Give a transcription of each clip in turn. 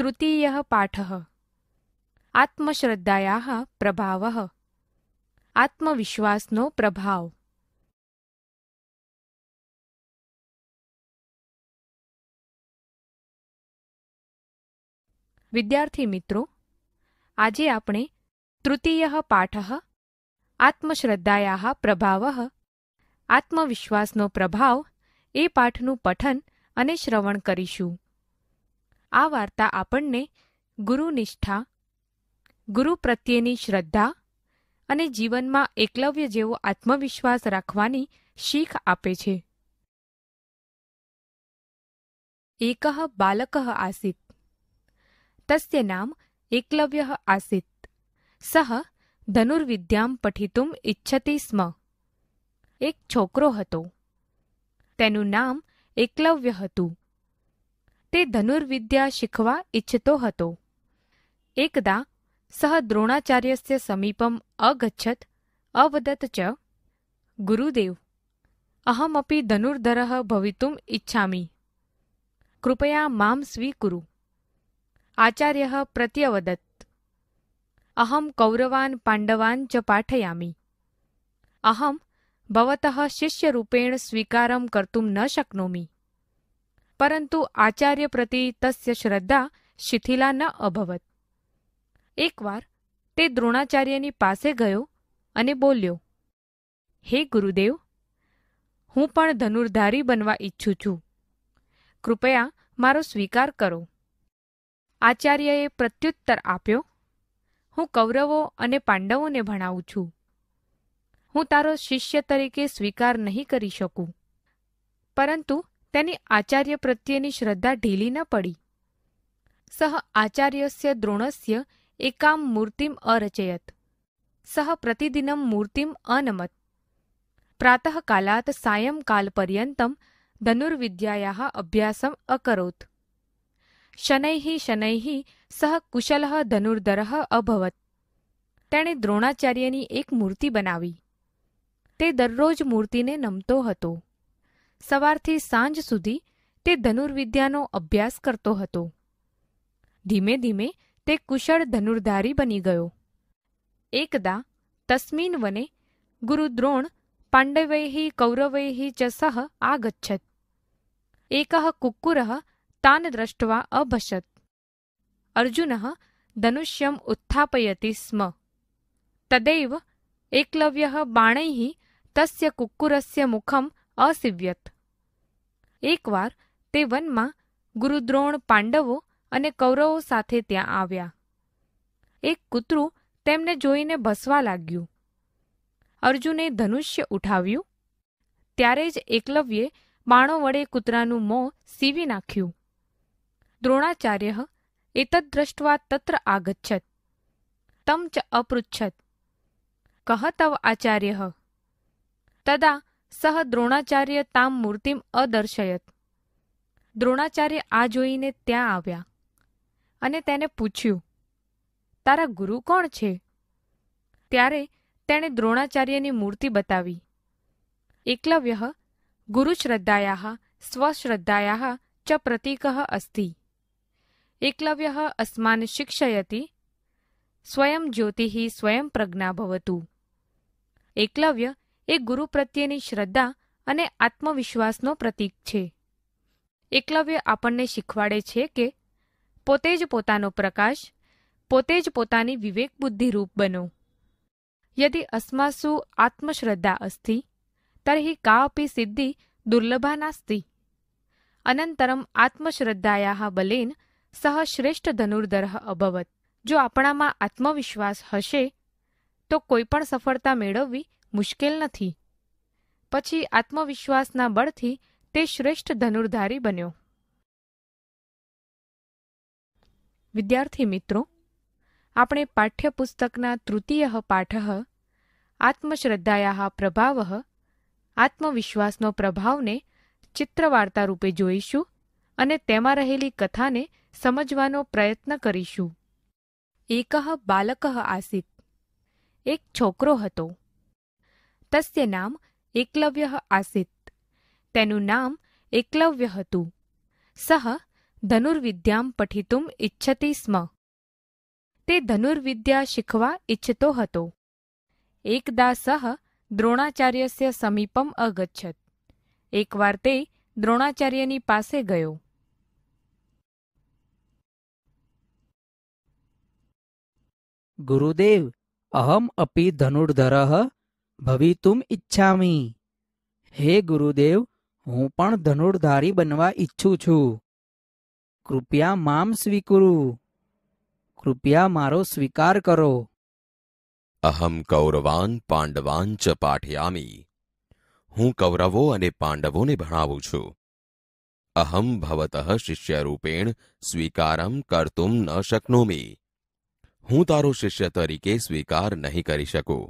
तृतीयः पाठः आत्मश्रद्धायाः प्रभावः आत्मविश्वासनो प्रभाव વિદ્યાર્થી મિત્રો આજે આપણે તૃતીય પાઠ આત્મશ્રદ્ધાયા પ્રભાવ આત્મવિશ્વાસનો પ્રભાવ એ પાઠનું પઠન અને શ્રવણ કરીશું આ વાર્તા આપણને ગુરુનિષ્ઠા ગુરુ પ્રત્યેની શ્રદ્ધા અને જીવનમાં એકલવ્ય જેવો આત્મવિશ્વાસ રાખવાની શીખ આપે છે એક બાલક આસીત તસ્ય નામ એકલવ્ય આસીત સહ ધનુર્વિદ્યામ પઠિતુમ ઇચ્છતી સ્મ એક છોકરો હતો તેનું નામ એકલવ્ય હતું તે ધનુર્વિદ્યા શીખવા ઇચ્છતો હતો એકદા સહ દ્રોણાચાર્યસ્ય સમીપમ અગચ્છત અવદત ચ ગુરુદેવ અહમપી ધનુર્ધરઃ ભવિતુમ ઈચ્છામિ કૃપયા મામ સ્વીકુરુ આચાર્યઃ પ્રત્યવદત અહમ કૌરવાન પાંડવાન ચ પાઠયામિ અહમ ભવતઃ શિષ્યરૂપેણ સ્વીકારમ કર્તુમ ન શક્નોમિ પરંતુ આચાર્ય પ્રતિ તસ્ય શ્રદ્ધા શિથિલા ન અભવત એકવાર તે દ્રોણાચાર્યની પાસે ગયો અને બોલ્યો હે ગુરુદેવ હું પણ ધનુર્ધારી બનવા ઈચ્છું છું કૃપયા મારો સ્વીકાર કરો આચાર્યએ પ્રત્યુત્તર આપ્યો હું કૌરવો અને પાંડવોને ભણાવું છું હું તારો શિષ્ય તરીકે સ્વીકાર નહીં કરી શકું પરંતુ તેની આચાર્ય પ્રત્યેની શ્રદ્ધા ઢીલી ન પડી સહ આચાર્યસ્ય દ્રોણસ્ય એકામ મૂર્તિમ અરચયત સહ પ્રતિદિનમ મૂર્તિમ અનમત પ્રાતઃકાલાત સાયંકાલપર્યંતમ ધનુર્વિદ્યાયા અભ્યાસમ અકરોત શનૈઃ શનૈઃ સહ કુશલ ધનુર્ધરઃ અભવત તેણે દ્રોણાચાર્યની એક મૂર્તિ બનાવી તે દરરોજ મૂર્તિને નમતો હતો સવારથી સાંજ સુધી તે ધનુર્વિદ્યાનો અભ્યાસ કરતો હતો ધીમે ધીમે તે કુશળ ધનુર્ધારી બની ગયો એકદા તસ્મિન વને ગુરુદ્રોણ પાંડવૈઃ કૌરવૈઃ ચ સહ આગચ્છત એકઃ કુક્કુરઃ તાન દ્રષ્ટવા અભશત અર્જુનઃ ધનુષ્યમ ઉત્થાપયતિ સ્મ તદૈવ એકલવ્યઃ બાણૈઃ તસ્ય કુક્કુરસ્ય મુખમ અસિવ્યત એકવાર તે વનમાં ગુરુદ્રોણ પાંડવો અને કૌરવો સાથે ત્યાં આવ્યા એક કૂતરું તેમને જોઈને ભસવા લાગ્યું અર્જુને ધનુષ્ય ઉઠાવ્યું ત્યારે જ એકલવ્યે બાણો વડે કૂતરાનું મોં સીવી નાખ્યું દ્રોણાચાર્ય એતદ્રષ્ટવા તત્ર આગચ્છત તમ ચ અપૃચ્છત કહતવ આચાર્ય તદા સહ દ્રોણાચાર્ય તામ મૂર્તિમ અદર્શયત દ્રોણાચાર્ય આ જોઈને ત્યાં આવ્યા અને તેને પૂછ્યું તારા ગુરુ કોણ છે ત્યારે તેણે દ્રોણાચાર્યની મૂર્તિ બતાવી એકલવ્ય ગુરુશ્રદ્ધાયા સ્વશ્રદ્ધાયા ચ પ્રતીક અસ્તિ એકલવ્ય અસ્માન શિક્ષયતિ સ્વયં જ્યોતિ સ્વયં પ્રજ્ઞા ભવતુ એકલવ્ય એ ગુરુ પ્રત્યેની શ્રદ્ધા અને આત્મવિશ્વાસનો પ્રતીક છે એકલવ્ય આપણને શીખવાડે છે કે પોતે જ પોતાનો પ્રકાશ પોતે જ પોતાની વિવેક બુદ્ધિરૂપ બનો યદિ અસ્માસુ આત્મશ્રદ્ધા અસ્તિ તર્હિ કાપી સિદ્ધિ દુર્લભા નાસ્તિ અનંતરમ આત્મશ્રદ્ધાયા બલેન સહ શ્રેષ્ઠ ધનુર્ધરહ અભવત જો આપણામાં આત્મવિશ્વાસ હશે તો કોઈ પણ સફળતા મેળવવી મુશ્કેલ નથી પછી આત્મવિશ્વાસના બળથી તે શ્રેષ્ઠ ધનુર્ધારી બન્યો વિદ્યાર્થી મિત્રો આપણે પાઠ્યપુસ્તકના તૃતીય પાઠ આત્મશ્રદ્ધાયા પ્રભાવ આત્મવિશ્વાસનો પ્રભાવને ચિત્રવાર્તા રૂપે જોઈશું અને તેમાં રહેલી કથાને સમજવાનો પ્રયત્ન કરીશું એક બાલક આસિત એક છોકરો હતો તસ્ય નામ એકલવ્ય આસીત તેનું નામ એકલવ્ય હતું સહ ધનુર્વિદ્યામ પઠિતુમ ઇચ્છતી સ્મ તે ધનુર્વિદ્યા શીખવા ઇચ્છતો હતો એકદા સહ દ્રોણાચાર્યસ્ય સમીપમ અગચ્છત એકવાર તે દ્રોણાચાર્યની પાસે ગયો ગુરુદેવ અહમ અપી ધનુર્ધર ભવિતુમ ઈચ્છામી હે ગુરુદેવ હું પણ ધનુર્ધારી બનવા ઈચ્છું છું કૃપયા મામ સ્વીકુરુ કૃપયા મારો સ્વીકાર કરો અહમ કૌરવાન પાંડવાન ચ પાઠયામી હું કૌરવો અને પાંડવોને ભણાવું છું અહમ ભવતઃ શિષ્યરૂપેણ સ્વીકારમ કર્તુમ ન શક્નોમી હું તારો શિષ્ય તરીકે સ્વીકાર નહીં કરી શકું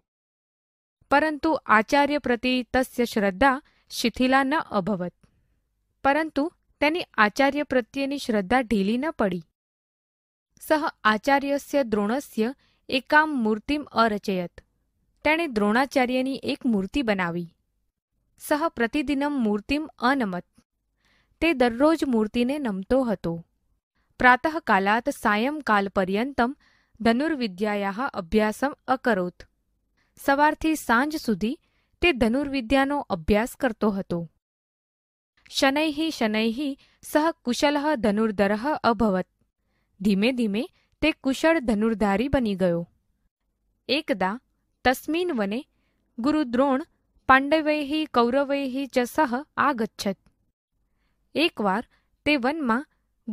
પરંતુ આચાર્ય પ્રતિ તસ્ય શ્રદ્ધા શિથિલા ન અભવત પરંતુ તેની આચાર્ય પ્રત્યેની શ્રદ્ધા ઢીલી ન પડી સહ આચાર્યસ્ય દ્રોણસ્ય એકામ મૂર્તિમ અરચયત તેણે દ્રોણાચાર્યની એક મૂર્તિ બનાવી સહ પ્રતિદિનમ મૂર્તિમ અનમત તે દરરોજ મૂર્તિને નમતો હતો પ્રાતઃકાલાત સાયંકાલ પર્યંતમ ધનુર્વિદ્યાયા અભ્યાસમ અકરોત સવારથી સાંજ સુધી તે ધનુર્વિદ્યાનો અભ્યાસ કરતો હતો શનૈ શનૈ સહ કુશલ ધનુર્ધર અભવત ધીમે ધીમે તે કુશળ ધનુર્ધારી બની ગયો એકદા તસ્મિન વને ગુરુદ્રોણ પાંડવૈ કૌરવૈ ચ સહ આગચ્છત એકવાર તે વનમાં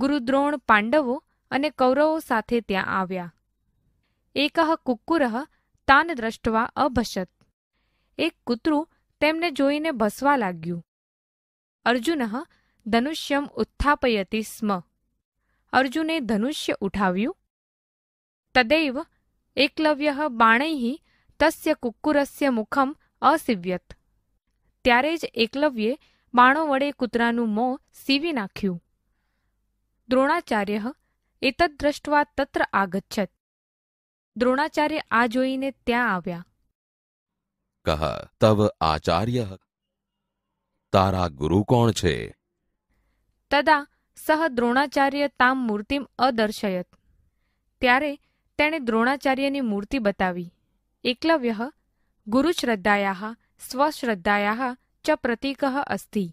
ગુરુદ્રોણ પાંડવો અને કૌરવો સાથે ત્યાં આવ્યા એક કુક્કુર તાન દ્રષ્ટવા અભશત એક કૂતરું તેમને જોઈને ભસવા લાગ્યું અર્જુન ધનુષ્યમ ઉત્થાપયતી સ્મ અર્જુને ધનુષ્ય ઉઠાવ્યું તદૈવ એકલવ્ય બાણૈ તસ્ય કુક્કુરસ્ય મુખમ અસીવ્યત ત્યારે જ એકલવ્યે બાણો વડે કૂતરાનું મોં સીવી નાખ્યું દ્રોણાચાર્ય એતદ્દ્રષ્ટવા તત્ર આગચ્છત દ્રોણાચાર્ય આ જોઈને ત્યાં આવ્યા કહ તવ આચાર્ય તારા ગુરુ કોણ છે તદા સહ દ્રોણાચાર્ય તામ મૂર્તિમ અદર્શયત ત્યારે તેણે દ્રોણાચાર્યની મૂર્તિ બતાવી એકલવ્ય ગુરુશ્રદ્ધાયા સ્વશ્રદ્ધાયા ચ પ્રતીક અસ્તિ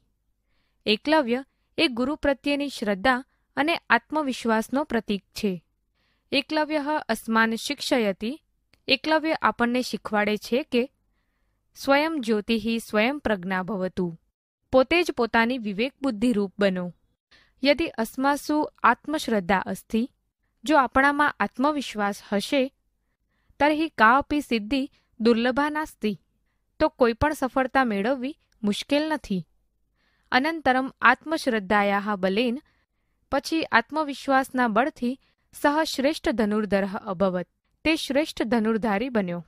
એકલવ્ય એ ગુરુ પ્રત્યેની શ્રદ્ધા અને આત્મવિશ્વાસનો પ્રતીક છે એકલવ્ય અસ્માન શિક્ષયતી એકલવ્ય આપણને શીખવાડે છે કે સ્વયં જ્યોતિહિ સ્વયં પ્રજ્ઞા ભવતુ પોતે જ પોતાની વિવેક બુદ્ધિરૂપ બનો યદિ અસ્માસુ આત્મશ્રદ્ધા અસ્થિ જો આપણામાં આત્મવિશ્વાસ હશે તરહી કાપી સિદ્ધિ દુર્લભા નાસ્તિ તો કોઈ પણ સફળતા મેળવવી મુશ્કેલ નથી અનંતરમ આત્મશ્રદ્ધાયા બલેન પછી આત્મવિશ્વાસના બળથી સહ શ્રેષ્ઠ ધનુર્ધર અભવત તે શ્રેષ્ઠ ધનુર્ધારી બન્યો